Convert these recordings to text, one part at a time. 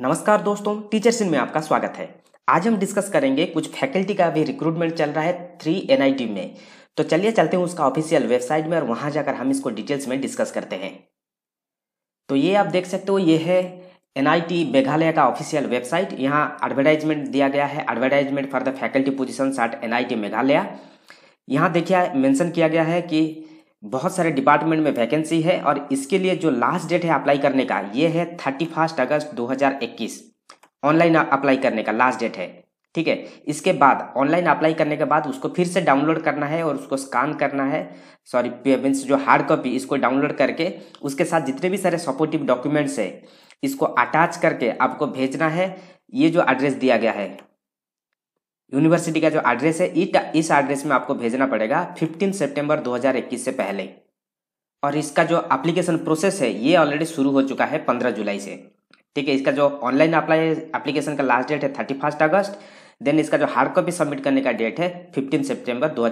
नमस्कार दोस्तों टीचर सिंह में आपका स्वागत है आज हम डिस्कस करेंगे कुछ फैकल्टी का अभी रिक्रूटमेंट चल रहा है थ्री एन में तो चलिए चलते हैं उसका ऑफिशियल वेबसाइट में और वहां जाकर हम इसको डिटेल्स में डिस्कस करते हैं तो ये आप देख सकते हो ये है एनआईटी मेघालय का ऑफिशियल वेबसाइट यहाँ एडवर्टाइजमेंट दिया गया है advertisement for the faculty position at NIT Meghalaya यहाँ देखिए मेंशन किया गया है कि बहुत सारे डिपार्टमेंट में वैकेंसी है और इसके लिए जो लास्ट डेट है अप्लाई करने का ये है थर्टी फर्स्ट अगस्त 2021 ऑनलाइन अप्लाई करने का लास्ट डेट है ठीक है इसके बाद ऑनलाइन अप्लाई करने के बाद उसको फिर से डाउनलोड करना है और उसको स्कैन करना है सॉरी मीन्स जो हार्ड कॉपी इसको डाउनलोड करके उसके साथ जितने भी सारे सपोर्टिव डॉक्यूमेंट्स है इसको अटैच करके आपको भेजना है ये जो एड्रेस दिया गया है यूनिवर्सिटी का जो एड्रेस है इस एड्रेस में आपको भेजना पड़ेगा 15 सितंबर 2021 से पहले और इसका जो एप्लीकेशन प्रोसेस है ये ऑलरेडी शुरू हो चुका है 15 जुलाई से ठीक है इसका जो ऑनलाइन अप्लाई एप्लीकेशन का लास्ट डेट है थर्टी फर्स्ट अगस्त देन इसका जो हार्ड कॉपी सबमिट करने का डेट है फिफ्टीन सेप्टेम्बर दो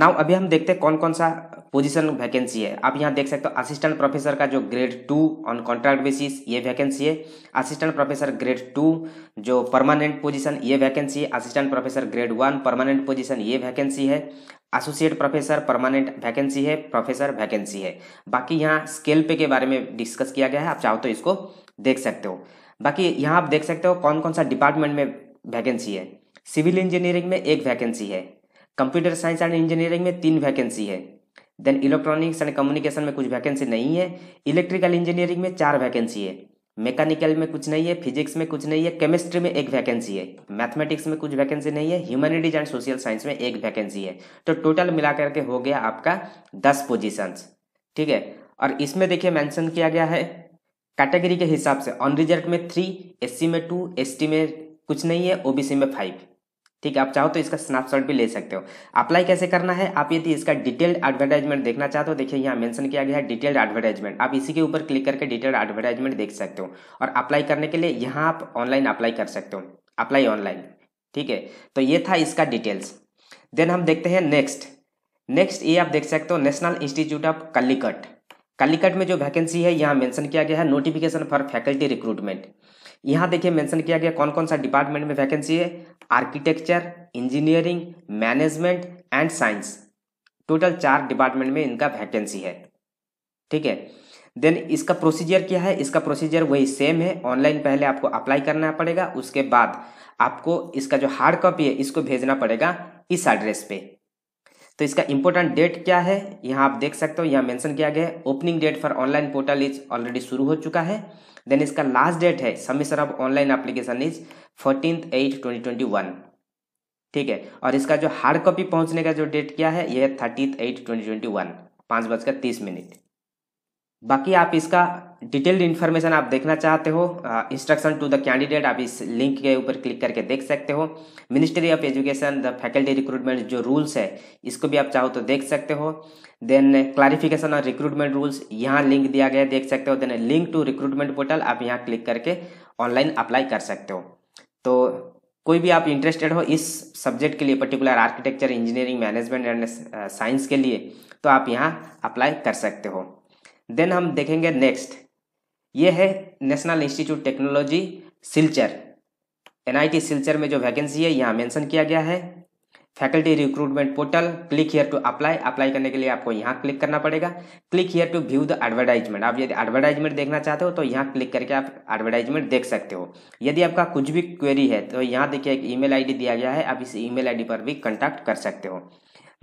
नाउ अभी हम देखते हैं कौन कौन सा पोजीशन वैकेंसी है आप यहाँ देख सकते हो असिस्टेंट प्रोफेसर का जो grade two on contract basis ये वैकेंसी है असिस्टेंट प्रोफेसर ग्रेड टू जो परमानेंट पोजीशन ये वैकेंसी है assistant professor grade one permanent position ये वैकेंसी है एसोसिएट प्रोफेसर परमानेंट वैकेंसी है प्रोफेसर वैकेंसी है बाकी यहाँ स्केल पे के बारे में डिस्कस किया गया है आप चाहो तो इसको देख सकते हो बाकी यहाँ आप देख सकते हो कौन कौन सा डिपार्टमेंट में वैकेंसी है सिविल इंजीनियरिंग में एक वैकेंसी है कंप्यूटर साइंस एंड इंजीनियरिंग में तीन वैकेंसी है देन इलेक्ट्रॉनिक्स एंड कम्युनिकेशन में कुछ वैकेंसी नहीं है इलेक्ट्रिकल इंजीनियरिंग में चार वैकेंसी है मैकेनिकल में कुछ नहीं है फिजिक्स में कुछ नहीं है केमिस्ट्री में एक वैकेंसी है मैथमेटिक्स में कुछ वैकेंसी नहीं है ह्यूमैनिटीज एंड सोशल साइंस में एक वैकेंसी है तो टोटल मिला करके हो गया आपका दस पोजिशंस ठीक है और इसमें देखिए मेंशन किया गया है कैटेगरी के हिसाब से ऑन रिजल्ट में थ्री एस में टू एस में कुछ नहीं है ओबीसी में फाइव ठीक है आप चाहो तो इसका स्नैपशॉट भी ले सकते हो अप्लाई कैसे करना है आप यदि इसका डिटेल्ड एडवर्टाइजमेंट देखना चाहते हो देखिए यहाँ मेंशन किया गया है डिटेल्ड एडवर्टाइजमेंट आप इसी के ऊपर क्लिक करके डिटेल्ड एडवर्टाइजमेंट देख सकते हो और अप्लाई करने के लिए यहाँ आप ऑनलाइन अप्लाई कर सकते हो अप्लाई ऑनलाइन ठीक है तो ये था इसका डिटेल्स देन हम देखते हैं नेक्स्ट नेक्स्ट ये आप देख सकते हो National Institute of Calicut Calicut में जो वैकेंसी है यहाँ मेंशन किया गया है नोटिफिकेशन फॉर फैकल्टी रिक्रूटमेंट यहाँ देखिए मेंशन किया गया कौन कौन सा डिपार्टमेंट में वैकेंसी है architecture engineering management and science total चार डिपार्टमेंट में इनका वैकेंसी है ठीक है देन इसका प्रोसीजर क्या है इसका प्रोसीजर वही सेम है ऑनलाइन पहले आपको अप्लाई करना पड़ेगा उसके बाद आपको इसका जो हार्ड कॉपी है इसको भेजना पड़ेगा इस एड्रेस पे तो इसका इंपॉर्टेंट डेट क्या है यहाँ आप देख सकते हो यहाँ मेंशन किया गया है opening date for online portal is already शुरू हो चुका है देन इसका लास्ट डेट है submission of online application is fourteen eight twenty ठीक है और इसका जो हार्ड कॉपी पहुंचने का जो डेट क्या है यह है thirtieth eight twenty twenty one पाँच बजकर तीस मिनट बाकी आप इसका डिटेल्ड इन्फॉर्मेशन आप देखना चाहते हो इंस्ट्रक्शन टू द कैंडिडेट आप इस लिंक के ऊपर क्लिक करके देख सकते हो ministry of education the faculty recruitment जो रूल्स है इसको भी आप चाहो तो देख सकते हो देन क्लारिफिकेशन और रिक्रूटमेंट रूल्स यहाँ लिंक दिया गया है देख सकते हो then link to recruitment portal आप यहाँ क्लिक करके ऑनलाइन अप्लाई कर सकते हो तो कोई भी आप इंटरेस्टेड हो इस सब्जेक्ट के लिए particular architecture engineering management and science के लिए तो आप यहाँ अप्लाई कर सकते हो देन हम देखेंगे नेक्स्ट ये है National Institute Technology Silchar NIT Silchar में जो वैकेंसी है यहाँ मेंशन किया गया है faculty recruitment portal click here to apply apply करने के लिए आपको यहाँ क्लिक करना पड़ेगा click here to view the advertisement आप यदि एडवर्टाइजमेंट देखना चाहते हो तो यहाँ क्लिक करके आप एडवर्टाइजमेंट देख सकते हो यदि आपका कुछ भी क्वेरी है तो यहाँ देखिए एक ईमेल आईडी दिया गया है आप इस ईमेल आईडी पर भी कंटैक्ट कर सकते हो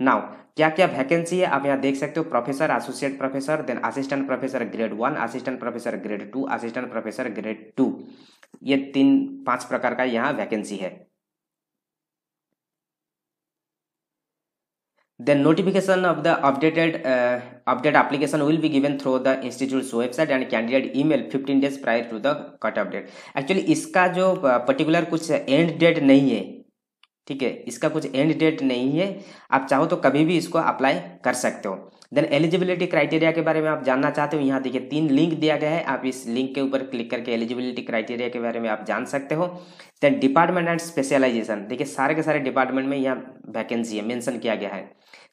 नाउ क्या क्या वैकेंसी है आप यहाँ देख सकते हो professor associate professor then assistant professor grade one assistant professor grade two assistant professor grade two ये तीन पांच प्रकार का यहाँ वैकेंसी है Then notification of the updated uh, update application will be given through the institute's website and candidate email 15 days prior to the cutoff date. Actually इसका जो particular कुछ एंड डेट नहीं है ठीक है इसका कुछ एंड डेट नहीं है आप चाहो तो कभी भी इसको अप्लाई कर सकते हो देन एलिजिबिलिटी क्राइटेरिया के बारे में आप जानना चाहते हो यहाँ देखिए तीन लिंक दिया गया है आप इस लिंक के ऊपर क्लिक करके एलिजिबिलिटी क्राइटेरिया के बारे में आप जान सकते हो देन डिपार्टमेंट एंड स्पेशलाइजेशन देखिए सारे के सारे डिपार्टमेंट में यहाँ वैकेंसी है मेंशन किया गया है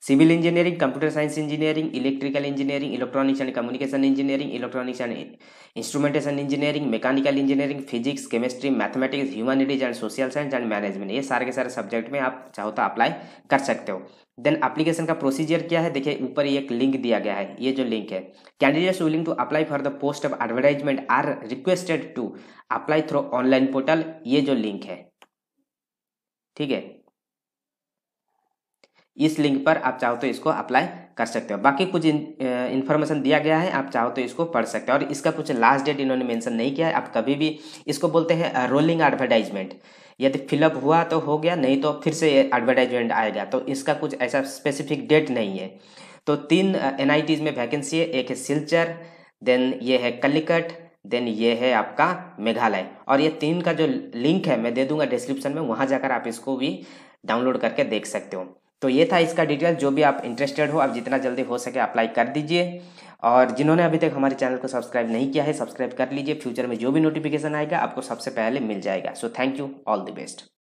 civil engineering computer science engineering electrical engineering electronics and communication engineering electronics and instrumentation engineering mechanical engineering physics chemistry mathematics humanities and social science and management ये सारे के सारे सब्जेक्ट में आप चाहो तो अप्लाई कर सकते हो देन एप्लीकेशन का प्रोसीजर क्या है देखिए ऊपर एक लिंक दिया गया है ये जो लिंक है candidates willing to apply for the post of advertisement are requested to apply through online portal ये जो लिंक है ठीक है इस लिंक पर आप चाहो तो इसको अप्लाई कर सकते हो बाकी कुछ इन्फॉर्मेशन दिया गया है आप चाहो तो इसको पढ़ सकते हो और इसका कुछ लास्ट डेट इन्होंने मेंशन नहीं किया है आप कभी भी इसको बोलते हैं रोलिंग एडवर्टाइजमेंट यदि फिलअप हुआ तो हो गया नहीं तो फिर से एडवर्टाइजमेंट आएगा तो इसका कुछ ऐसा स्पेसिफिक डेट नहीं है तो तीन एन में वैकेंसी है एक है सिलचर देन ये है कलिकट देन ये है आपका मेघालय और ये तीन का जो लिंक है मैं दे दूंगा डिस्क्रिप्शन में वहाँ जाकर आप इसको भी डाउनलोड करके देख सकते हो तो ये था इसका डिटेल जो भी आप इंटरेस्टेड हो आप जितना जल्दी हो सके अप्लाई कर दीजिए और जिन्होंने अभी तक हमारे चैनल को सब्सक्राइब नहीं किया है सब्सक्राइब कर लीजिए फ्यूचर में जो भी नोटिफिकेशन आएगा आपको सबसे पहले मिल जाएगा so thank you all the best